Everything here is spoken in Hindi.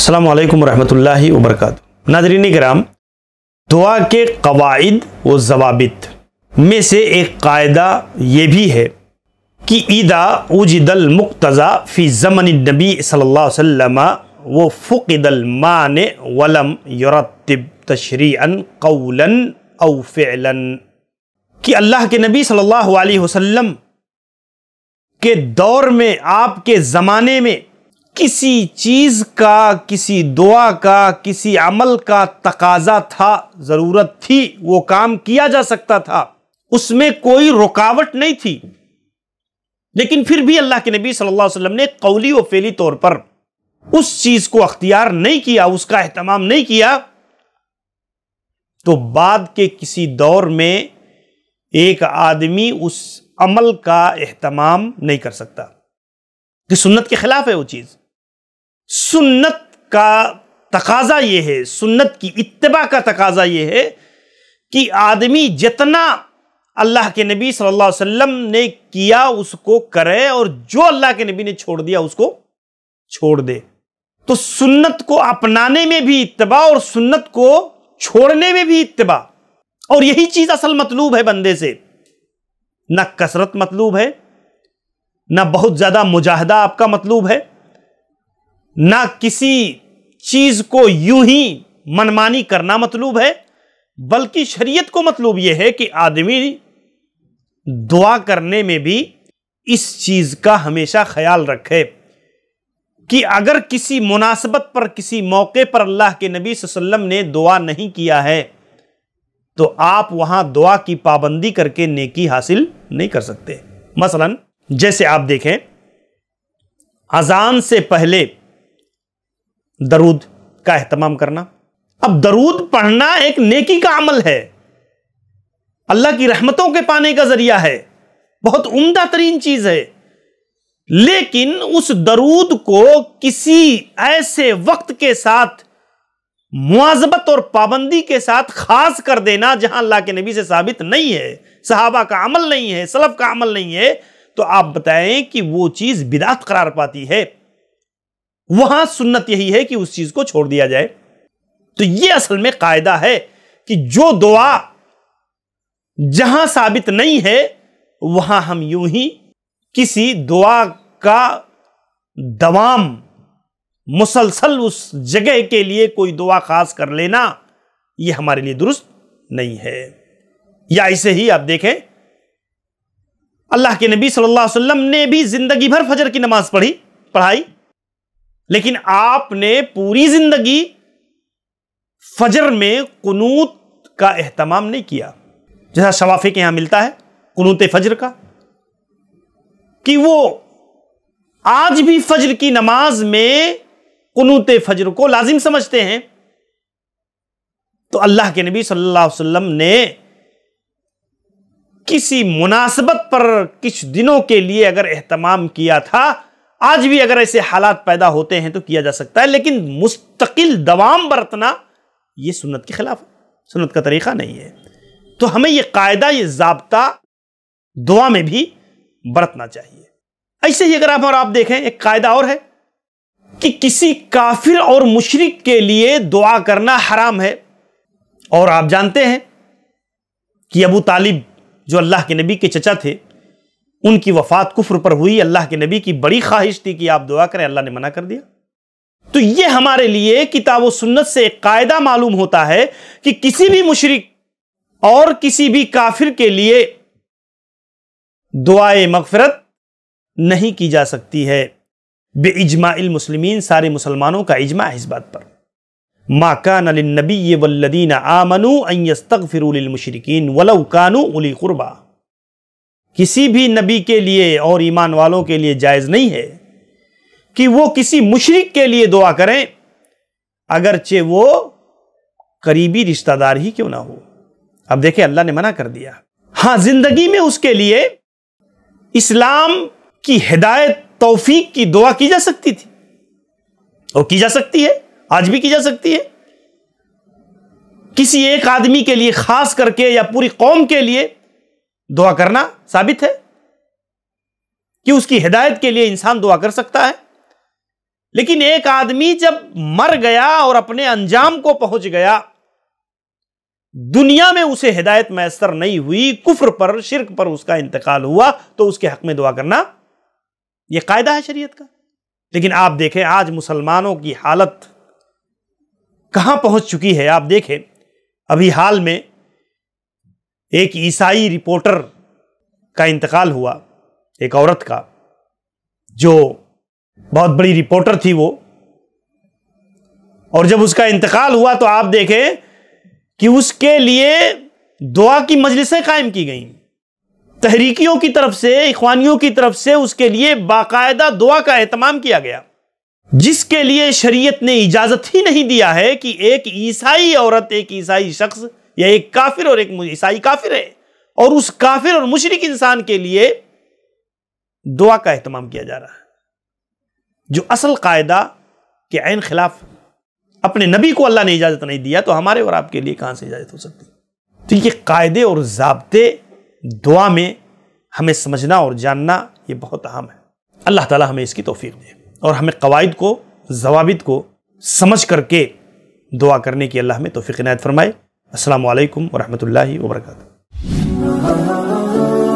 असलकम वरहमल वरक नाजरीन कराम दुआ के कवायद व जवाबित में से एक कायदा ये भी है कि ईदा उजदल मुक्तज़ा फ़ी ज़मन नबी सल्ला व फ़ुकदल मान वलम यब तशरी कौलन अव कि अल्लाह के नबी सल्लल्लाहु अलैहि वसल्लम के दौर में आपके ज़माने में किसी चीज़ का किसी दुआ का किसी अमल का तकाजा था ज़रूरत थी वो काम किया जा सकता था उसमें कोई रुकावट नहीं थी लेकिन फिर भी अल्लाह के नबी सल्लल्लाहु अलैहि वसल्लम ने कौली व फेली तौर पर उस चीज़ को अख्तियार नहीं किया उसका अहतमाम नहीं किया तो बाद के किसी दौर में एक आदमी उस अमल का अहतमाम नहीं कर सकता कि सुन्नत के खिलाफ है वो चीज़ सुन्नत का तकाजा ये है सुन्नत की इतबा का तकाजा ये है कि आदमी जितना अल्लाह के नबी सल्लल्लाहु अलैहि वसल्लम ने किया उसको करे और जो अल्लाह के नबी ने छोड़ दिया उसको छोड़ दे तो सुन्नत को अपनाने में भी इतबा और सुन्नत को छोड़ने में भी इतबा और यही चीज असल मतलूब है बंदे से ना कसरत मतलूब है ना बहुत ज्यादा मुजाहदा आपका मतलूब है ना किसी चीज को यूं ही मनमानी करना मतलूब है बल्कि शरीयत को मतलूब यह है कि आदमी दुआ करने में भी इस चीज का हमेशा ख्याल रखे कि अगर किसी मुनासबत पर किसी मौके पर अल्लाह के नबी वसल्लम ने दुआ नहीं किया है तो आप वहां दुआ की पाबंदी करके नेकी हासिल नहीं कर सकते मसलन जैसे आप देखें अजान से पहले दरूद का अहतमाम करना अब दरूद पढ़ना एक नेकी का अमल है अल्लाह की रहमतों के पाने का जरिया है बहुत उम्दा तरीन चीज है लेकिन उस दरूद को किसी ऐसे वक्त के साथ मुआजबत और पाबंदी के साथ खास कर देना जहां अल्लाह के नबी से साबित नहीं है सहाबा का अमल नहीं है सलफ का अमल नहीं है तो आप बताएं कि वो चीज बिदात करार पाती है वहां सुन्नत यही है कि उस चीज को छोड़ दिया जाए तो ये असल में कायदा है कि जो दुआ जहां साबित नहीं है वहां हम यूं ही किसी दुआ का दवाम मुसलसल उस जगह के लिए कोई दुआ खास कर लेना यह हमारे लिए दुरुस्त नहीं है या ऐसे ही आप देखें अल्लाह के नबी सल्लल्लाहु अलैहि वसल्लम ने भी जिंदगी भर फजर की नमाज पढ़ी पढ़ाई लेकिन आपने पूरी जिंदगी फजर में कुनूत का एहतमाम नहीं किया जैसा शवाफे के यहां मिलता है कुनूत फजर का कि वो आज भी फजर की नमाज में कुनूत फजर को लाजिम समझते हैं तो अल्लाह के नबी सल्लल्लाहु अलैहि वसल्लम ने किसी मुनासबत पर कुछ दिनों के लिए अगर एहतमाम किया था आज भी अगर ऐसे हालात पैदा होते हैं तो किया जा सकता है लेकिन मुस्तकिल दवाम बरतना ये सुन्नत के खिलाफ सुन्नत का तरीका नहीं है तो हमें ये कायदा ये जबता दुआ में भी बरतना चाहिए ऐसे ही अगर आप और आप देखें एक कायदा और है कि किसी काफिर और मुशरक के लिए दुआ करना हराम है और आप जानते हैं कि अबू तालिब जो अल्लाह के नबी के चचा थे उनकी वफात कुफर पर हुई अल्लाह के नबी की बड़ी ख्वाहिश थी कि आप दुआ करें अल्लाह ने मना कर दिया तो यह हमारे लिए किताब सुन्नत से एक कायदा मालूम होता है कि किसी भी मुशरक और किसी भी काफिर के लिए दुआए मगफरत नहीं की जा सकती है बेइजमा मुसलमिन सारे मुसलमानों का इजमा है इस बात पर माकान नबी वल्लदीन आमनू अयस्तक फिर मुशरकिन वलव कानू उली किसी भी नबी के लिए और ईमान वालों के लिए जायज़ नहीं है कि वो किसी मुशरक के लिए दुआ करें अगरचे वो करीबी रिश्तेदार ही क्यों ना हो अब देखें अल्लाह ने मना कर दिया हां ज़िंदगी में उसके लिए इस्लाम की हिदायत तौफीक की दुआ की जा सकती थी और की जा सकती है आज भी की जा सकती है किसी एक आदमी के लिए खास करके या पूरी कौम के लिए दुआ करना साबित है कि उसकी हिदायत के लिए इंसान दुआ कर सकता है लेकिन एक आदमी जब मर गया और अपने अंजाम को पहुंच गया दुनिया में उसे हिदायत मैसर नहीं हुई कुफर पर शिरक पर उसका इंतकाल हुआ तो उसके हक में दुआ करना यह कायदा है शरीयत का लेकिन आप देखें आज मुसलमानों की हालत कहां पहुंच चुकी है आप देखें अभी हाल में एक ईसाई रिपोर्टर का इंतकाल हुआ एक औरत का जो बहुत बड़ी रिपोर्टर थी वो और जब उसका इंतकाल हुआ तो आप देखें कि उसके लिए दुआ की मजलिसें कायम की गई तहरीकियों की तरफ से इखवानियों की तरफ से उसके लिए बाकायदा दुआ का अहतमाम किया गया जिसके लिए शरीयत ने इजाज़त ही नहीं दिया है कि एक ईसाई औरत एक ईसाई शख्स या एक काफिर और एक ईसाई काफिर है और उस काफिर और मुशरक इंसान के लिए दुआ का अहतमाम किया जा रहा है जो असल कायदा के आन खिलाफ अपने नबी को अल्लाह ने इजाज़त नहीं दिया तो हमारे और आपके लिए कहाँ से इजाज़त हो सकती तो ये कायदे और जबते दुआ में हमें समझना और जानना ये बहुत अहम है अल्लाह ताला हमें इसकी तोफीक दे और हमें कवायद को जवाबित को समझ करके दुआ करने की अल्लाह में तोफ़ी नायत फरमाए असल वरहमल वर्का Oh, oh, oh, oh